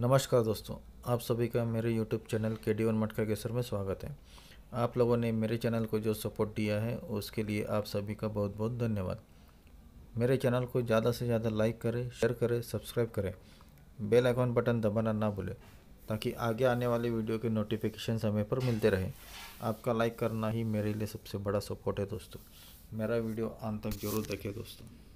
नमस्कार दोस्तों आप सभी का मेरे YouTube चैनल के डी वन मटका केसर में स्वागत है आप लोगों ने मेरे चैनल को जो सपोर्ट दिया है उसके लिए आप सभी का बहुत बहुत धन्यवाद मेरे चैनल को ज़्यादा से ज़्यादा लाइक करें शेयर करें सब्सक्राइब करें बेल आइकॉन बटन दबाना ना भूलें ताकि आगे आने वाले वीडियो के नोटिफिकेशन समय पर मिलते रहे आपका लाइक करना ही मेरे लिए सबसे बड़ा सपोर्ट है दोस्तों मेरा वीडियो अंत तक जरूर देखें दोस्तों